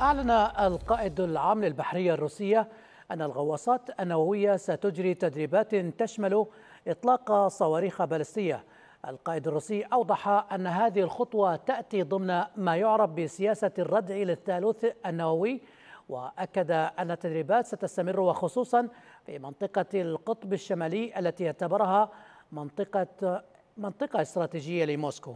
أعلن القائد العام للبحرية الروسية أن الغواصات النووية ستجري تدريبات تشمل إطلاق صواريخ بالستية القائد الروسي أوضح أن هذه الخطوة تأتي ضمن ما يعرف بسياسة الردع للثالوث النووي وأكد أن التدريبات ستستمر وخصوصا في منطقة القطب الشمالي التي اعتبرها منطقة منطقة استراتيجية لموسكو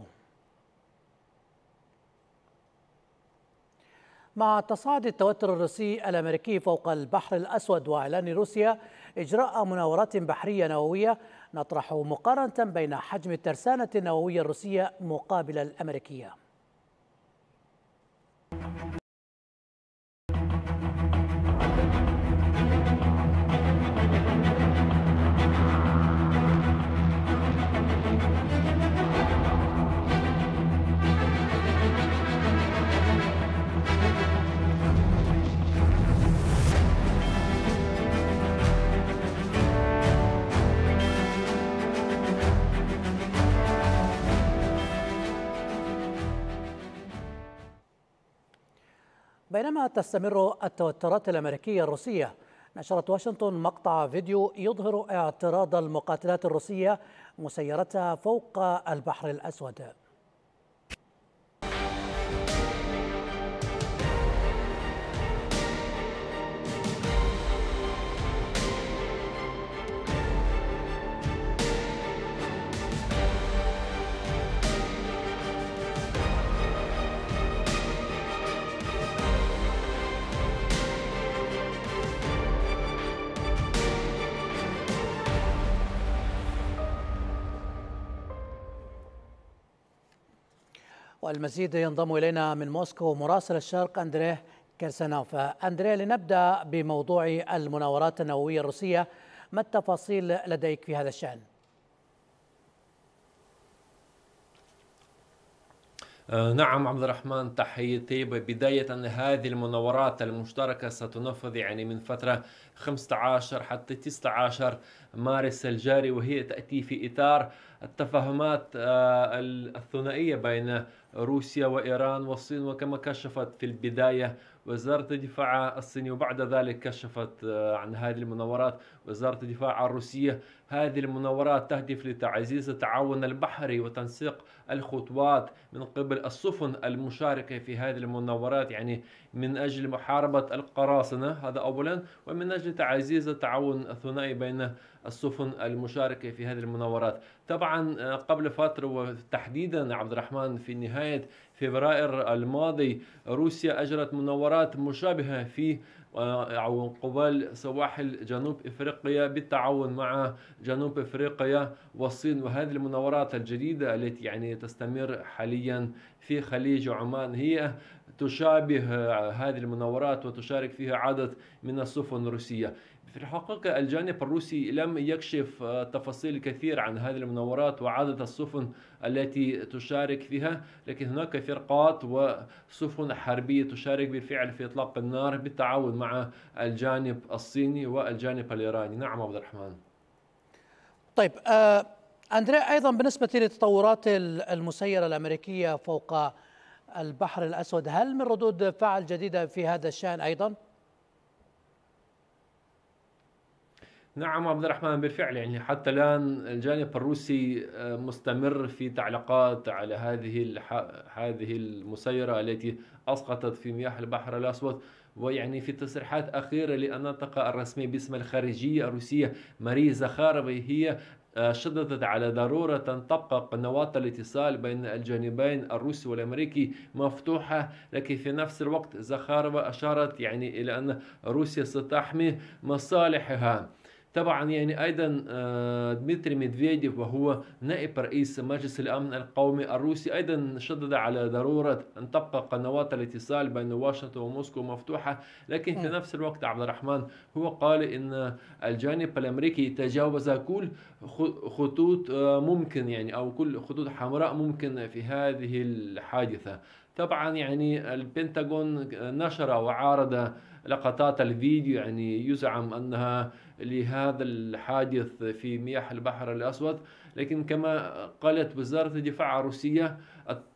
مع تصاعد التوتر الروسي الامريكي فوق البحر الاسود واعلان روسيا اجراء مناورات بحريه نوويه نطرح مقارنه بين حجم الترسانه النوويه الروسيه مقابل الامريكيه بينما تستمر التوترات الأمريكية الروسية نشرت واشنطن مقطع فيديو يظهر اعتراض المقاتلات الروسية مسيرتها فوق البحر الأسود والمزيد ينضم إلينا من موسكو مراسل الشرق أندريه كرسنافا أندريه لنبدأ بموضوع المناورات النووية الروسية ما التفاصيل لديك في هذا الشأن؟ آه، نعم عبد الرحمن تحيتي بداية هذه المناورات المشتركة ستنفذ يعني من فترة 15 حتى 19 مارس الجاري وهي تأتي في إطار التفاهمات آه، الثنائية بين روسيا وإيران والصين وكما كشفت في البداية وزارة الدفاع الصينية وبعد ذلك كشفت آه، عن هذه المناورات وزارة الدفاع الروسية هذه المناورات تهدف لتعزيز التعاون البحري وتنسيق الخطوات من قبل السفن المشاركة في هذه المناورات يعني من أجل محاربة القراصنة هذا أولا ومن أجل تعزيز التعاون الثنائي بين السفن المشاركة في هذه المناورات طبعا آه، قبل فترة وتحديدا عبد الرحمن في نهاية فبراير الماضي روسيا أجرت مناورات مشابهة في آه، أو قبال سواحل جنوب إفريقيا بالتعاون مع جنوب إفريقيا والصين وهذه المناورات الجديدة التي يعني تستمر حاليا في خليج عمان هي تشابه آه، هذه المناورات وتشارك فيها عدد من السفن الروسية في الحقيقة الجانب الروسي لم يكشف آه، تفاصيل كثير عن هذه المناورات وعدد السفن التي تشارك فيها لكن هناك فرقات وسفن حربية تشارك بالفعل في إطلاق النار بالتعاون مع الجانب الصيني والجانب الإيراني نعم عبد الرحمن طيب آه أندريا أيضا بالنسبة لتطورات المسيرة الأمريكية فوق البحر الأسود هل من ردود فعل جديدة في هذا الشأن أيضا؟ نعم عبد الرحمن بالفعل يعني حتى الان الجانب الروسي آه، مستمر في تعليقات على هذه هذه المسيره التي اسقطت في مياه البحر الاسود ويعني في تصريحات اخيره للناطقه الرسميه باسم الخارجيه الروسيه ماري زخارفي هي آه، شددت على ضرورة أن تبقى قنوات الاتصال بين الجانبين الروسي والأمريكي مفتوحة لكن في نفس الوقت زخارفا أشارت يعني إلى أن روسيا ستحمي مصالحها طبعا يعني ايضا آه، دمتري ميدفيديف وهو نائب رئيس مجلس الامن القومي الروسي ايضا شدد على ضروره ان تبقى قنوات الاتصال بين واشنطن وموسكو مفتوحه لكن في نفس الوقت عبد الرحمن هو قال ان الجانب الامريكي تجاوز كل خطوط آه، ممكن يعني او كل خطوط حمراء ممكن في هذه الحادثه طبعا يعني البنتاغون نشر وعارض لقطات الفيديو يعني يزعم انها لهذا الحادث في مياه البحر الاسود لكن كما قالت وزاره الدفاع الروسيه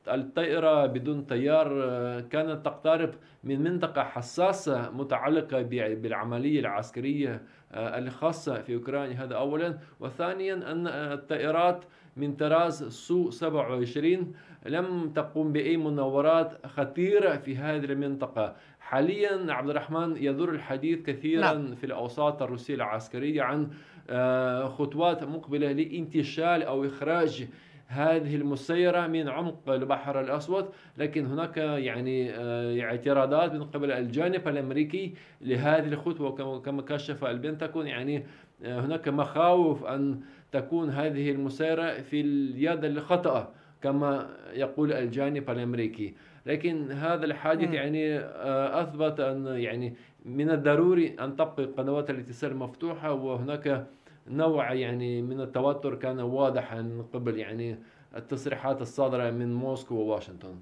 الطائره بدون طيار آه، كانت تقترب من منطقه حساسه متعلقه بالعمليه العسكريه آه، الخاصه في اوكرانيا هذا اولا وثانيا ان آه، الطائرات من طراز سو 27 لم تقوم بأي مناورات خطيرة في هذه المنطقة حاليا عبد الرحمن يدور الحديث كثيرا لا. نعم. في الأوساط الروسية العسكرية عن آه، خطوات مقبلة لانتشال أو إخراج هذه المسيرة من عمق البحر الأسود لكن هناك يعني آه، اعتراضات من قبل الجانب الأمريكي لهذه الخطوة كما كشف البنتاغون يعني آه، هناك مخاوف أن تكون هذه المسيرة في اليد الخطأ كما يقول الجانب الأمريكي لكن هذا الحادث يعني آه، أثبت أن يعني من الضروري أن تبقى قنوات الاتصال مفتوحة وهناك نوع يعني من التوتر كان واضحا من قبل يعني التصريحات الصادرة من موسكو وواشنطن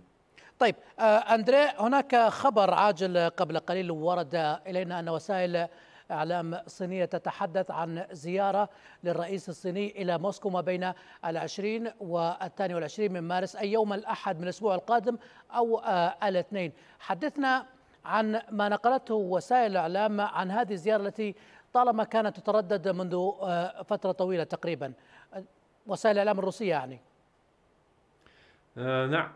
طيب آه، أندري هناك خبر عاجل قبل قليل ورد إلينا أن وسائل إعلام صينية تتحدث عن زيارة للرئيس الصيني إلى موسكو ما بين العشرين والثاني والعشرين من مارس أي يوم الأحد من الأسبوع القادم أو آه، الاثنين حدثنا عن ما نقلته وسائل الإعلام عن هذه الزيارة التي طالما كانت تتردد منذ آه، فترة طويلة تقريبا وسائل الإعلام الروسية يعني آه نعم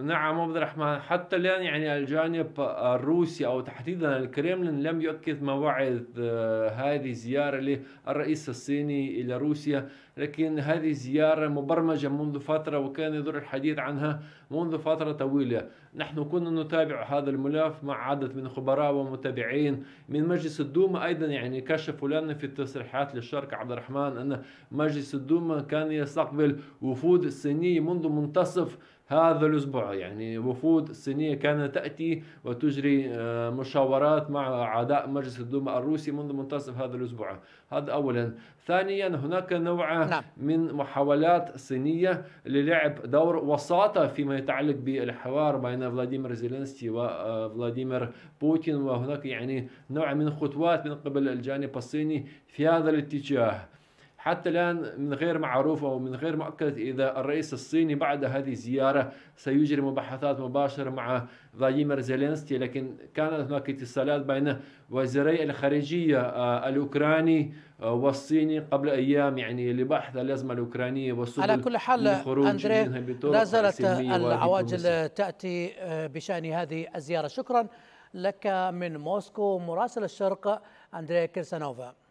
نعم عبد الرحمن حتى الآن يعني الجانب الروسي أو تحديدا الكريملين لم يؤكد مواعيد آه، هذه الزيارة للرئيس الصيني إلى روسيا لكن هذه الزيارة مبرمجة منذ فترة وكان يدور الحديث عنها منذ فترة طويلة نحن كنا نتابع هذا الملف مع عدد من خبراء ومتابعين من مجلس الدوما أيضا يعني كشفوا لنا في التصريحات للشركة عبد الرحمن أن مجلس الدوما كان يستقبل وفود صينية منذ منتصف هذا الأسبوع يعني وفود صينية كانت تأتي وتجري آه، مشاورات مع أعداء مجلس الدوما الروسي منذ منتصف هذا الأسبوع هذا أولا ثانيا هناك نوع نعم. من محاولات صينية للعب دور وساطة فيما يتعلق بالحوار بين بين فلاديمير زيلينسكي وفلاديمير آه، بوتين وهناك يعني نوع من خطوات من قبل الجانب الصيني في هذا الاتجاه حتى الآن من غير معروف أو من غير مؤكد إذا الرئيس الصيني بعد هذه الزيارة سيجري مباحثات مباشرة مع فلاديمير زيلينسكي لكن كانت هناك اتصالات بين وزيري الخارجية آه، الأوكراني آه، والصيني قبل أيام يعني لبحث الأزمة الأوكرانية والسبل على كل حال أندري لا زالت العواجل تأتي آه، بشأن هذه الزيارة شكرا لك من موسكو مراسل الشرق أندري كيرسانوفا